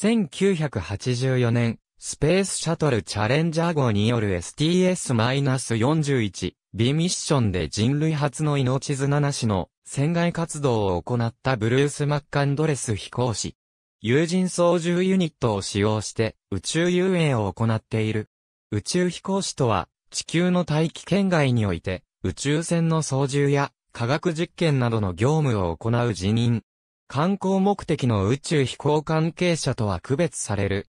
1984年、スペースシャトルチャレンジャー号による STS-41 B ミッションで人類初の命綱なしの船外活動を行ったブルース・マッカンドレス飛行士。有人操縦ユニットを使用して宇宙遊泳を行っている。宇宙飛行士とは地球の大気圏外において宇宙船の操縦や科学実験などの業務を行う人員、観光目的の宇宙飛行関係者とは区別される。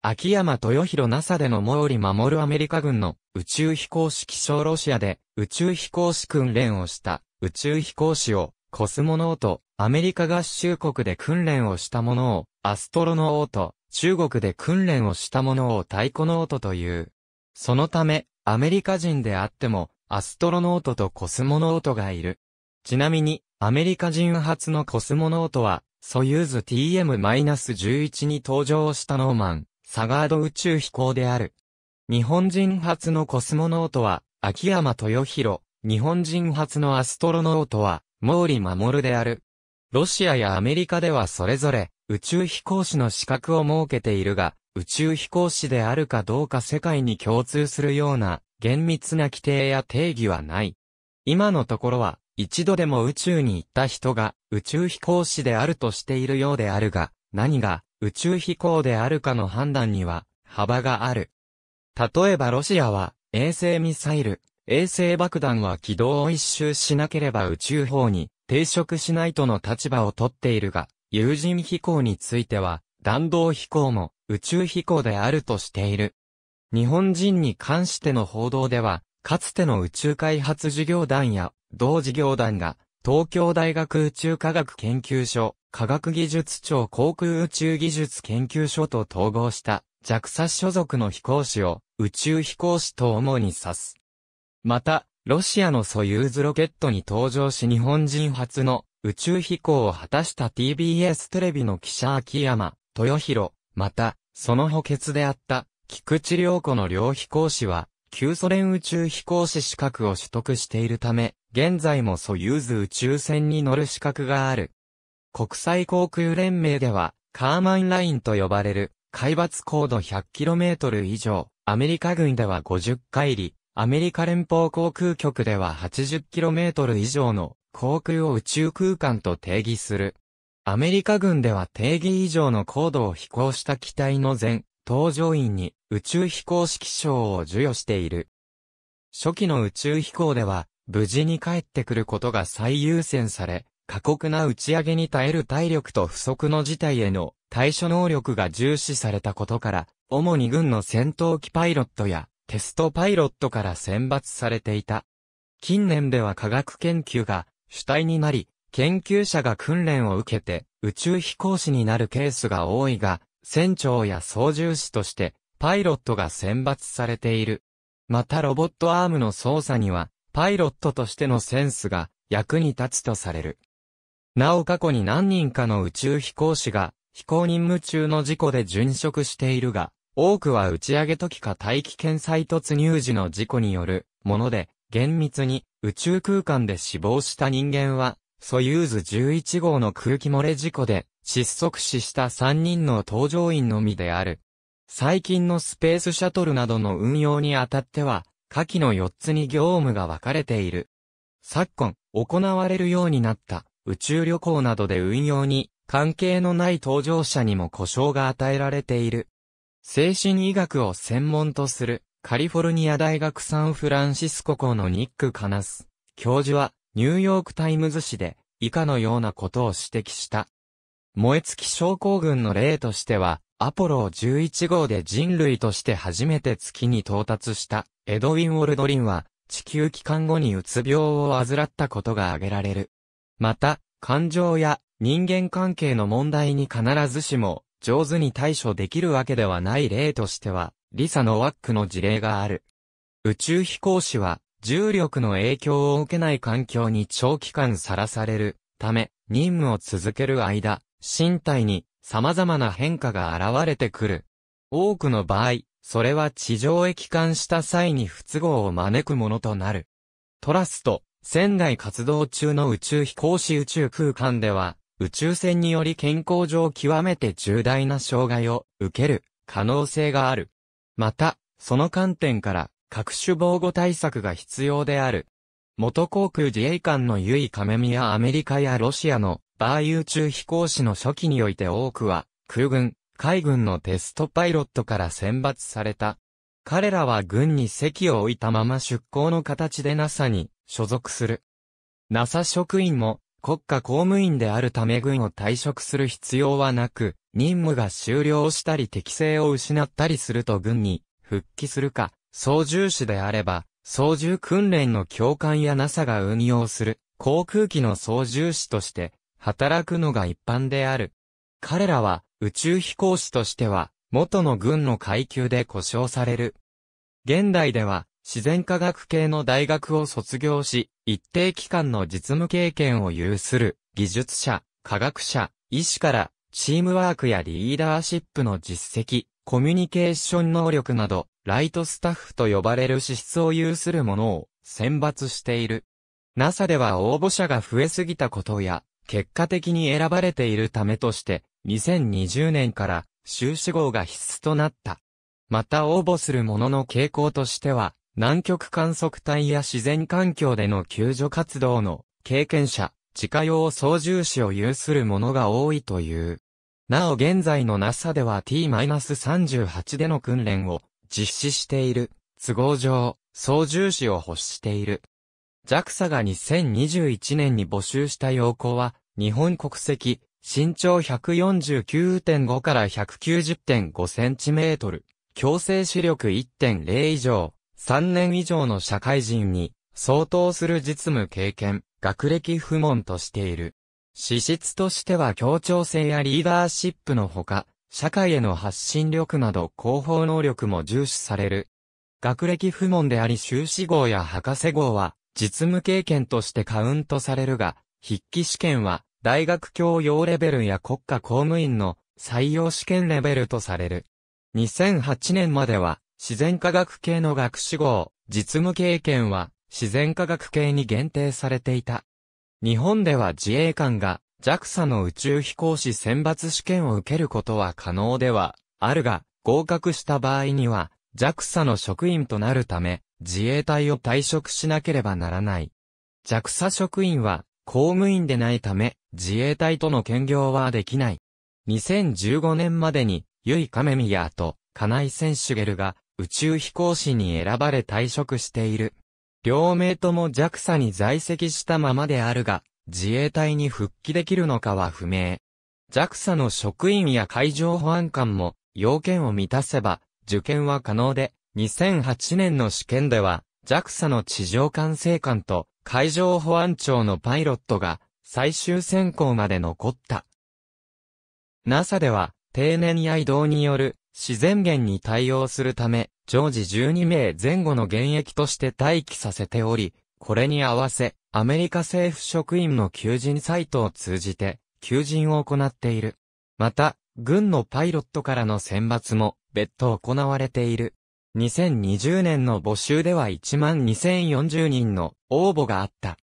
秋山豊弘 NASA での毛利守アメリカ軍の宇宙飛行士気象ロシアで宇宙飛行士訓練をした宇宙飛行士をコスモノート、アメリカ合衆国で訓練をしたものをアストロノート、中国で訓練をしたものを太鼓ノートという。そのため、アメリカ人であってもアストロノートとコスモノートがいる。ちなみに、アメリカ人初のコスモノートは、ソユーズ TM-11 に登場したノーマン、サガード宇宙飛行である。日本人初のコスモノートは、秋山豊弘、日本人初のアストロノートは、毛利守である。ロシアやアメリカではそれぞれ、宇宙飛行士の資格を設けているが、宇宙飛行士であるかどうか世界に共通するような、厳密な規定や定義はない。今のところは、一度でも宇宙に行った人が宇宙飛行士であるとしているようであるが、何が宇宙飛行であるかの判断には幅がある。例えばロシアは衛星ミサイル、衛星爆弾は軌道を一周しなければ宇宙法に抵触しないとの立場をとっているが、有人飛行については弾道飛行も宇宙飛行であるとしている。日本人に関しての報道では、かつての宇宙開発事業団や同事業団が、東京大学宇宙科学研究所、科学技術庁航空宇宙技術研究所と統合した JAXA 所属の飛行士を宇宙飛行士と主に指す。また、ロシアのソユーズロケットに登場し日本人初の宇宙飛行を果たした TBS テレビの記者秋山、豊弘、また、その補欠であった菊池良子の両飛行士は、旧ソ連宇宙飛行士資格を取得しているため、現在もソユーズ宇宙船に乗る資格がある。国際航空連盟では、カーマンラインと呼ばれる、海抜高度 100km 以上、アメリカ軍では50海里、アメリカ連邦航空局では 80km 以上の航空を宇宙空間と定義する。アメリカ軍では定義以上の高度を飛行した機体の全搭乗員に宇宙飛行士気象を授与している。初期の宇宙飛行では、無事に帰ってくることが最優先され、過酷な打ち上げに耐える体力と不足の事態への対処能力が重視されたことから、主に軍の戦闘機パイロットやテストパイロットから選抜されていた。近年では科学研究が主体になり、研究者が訓練を受けて宇宙飛行士になるケースが多いが、船長や操縦士としてパイロットが選抜されている。またロボットアームの操作には、パイロットとしてのセンスが役に立つとされる。なお過去に何人かの宇宙飛行士が飛行任務中の事故で殉職しているが、多くは打ち上げ時か大気圏再突入時の事故によるもので、厳密に宇宙空間で死亡した人間は、ソユーズ11号の空気漏れ事故で失速死した3人の搭乗員のみである。最近のスペースシャトルなどの運用にあたっては、下記の4つに業務が分かれている。昨今、行われるようになった宇宙旅行などで運用に関係のない搭乗者にも故障が与えられている。精神医学を専門とするカリフォルニア大学サンフランシスコ校のニック・カナス教授はニューヨークタイムズ紙で以下のようなことを指摘した。燃え尽き症候群の例としては、アポロ11号で人類として初めて月に到達したエドウィン・ウォルドリンは地球帰還後にうつ病を患ったことが挙げられる。また、感情や人間関係の問題に必ずしも上手に対処できるわけではない例としては、リサ・のワックの事例がある。宇宙飛行士は重力の影響を受けない環境に長期間さらされるため、任務を続ける間、身体に様々な変化が現れてくる。多くの場合、それは地上へ帰還した際に不都合を招くものとなる。トラスト、仙台活動中の宇宙飛行士宇宙空間では、宇宙船により健康上極めて重大な障害を受ける可能性がある。また、その観点から各種防護対策が必要である。元航空自衛官の優位亀宮アメリカやロシアのバー宇宙飛行士の初期において多くは、空軍、海軍のテストパイロットから選抜された。彼らは軍に席を置いたまま出向の形で NASA に所属する。NASA 職員も国家公務員であるため軍を退職する必要はなく、任務が終了したり適性を失ったりすると軍に復帰するか、操縦士であれば、操縦訓練の教官や NASA が運用する航空機の操縦士として働くのが一般である。彼らは、宇宙飛行士としては、元の軍の階級で呼称される。現代では、自然科学系の大学を卒業し、一定期間の実務経験を有する、技術者、科学者、医師から、チームワークやリーダーシップの実績、コミュニケーション能力など、ライトスタッフと呼ばれる資質を有するものを選抜している。NASA では応募者が増えすぎたことや、結果的に選ばれているためとして、2020年から修士号が必須となった。また応募するものの傾向としては、南極観測隊や自然環境での救助活動の経験者、自家用操縦士を有する者が多いという。なお現在の NASA では T-38 での訓練を実施している。都合上、操縦士を欲している。JAXA が2021年に募集した要項は、日本国籍、身長149.5から190.5センチメートル、強制視力1.0以上、3年以上の社会人に相当する実務経験、学歴不問としている。資質としては協調性やリーダーシップのほか、社会への発信力など広報能力も重視される。学歴不問であり修士号や博士号は実務経験としてカウントされるが、筆記試験は、大学教養レベルや国家公務員の採用試験レベルとされる。2008年までは、自然科学系の学士号、実務経験は、自然科学系に限定されていた。日本では自衛官が JAXA の宇宙飛行士選抜試験を受けることは可能ではあるが、合格した場合には JAXA の職員となるため、自衛隊を退職しなければならない。JAXA 職員は、公務員でないため、自衛隊との兼業はできない。2015年までに、ユイ・カメミヤーと、シュゲルが、宇宙飛行士に選ばれ退職している。両名とも JAXA に在籍したままであるが、自衛隊に復帰できるのかは不明。JAXA の職員や海上保安官も、要件を満たせば、受験は可能で、2008年の試験では、JAXA の地上管制官と海上保安庁のパイロットが最終選考まで残った。NASA では、定年や移動による自然源に対応するため、常時12名前後の現役として待機させており、これに合わせ、アメリカ政府職員の求人サイトを通じて、求人を行っている。また、軍のパイロットからの選抜も別途行われている。2020年の募集では12,040人の応募があった。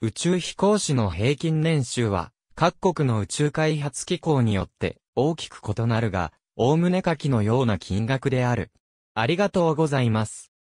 宇宙飛行士の平均年収は、各国の宇宙開発機構によって大きく異なるが、おおむね下記のような金額である。ありがとうございます。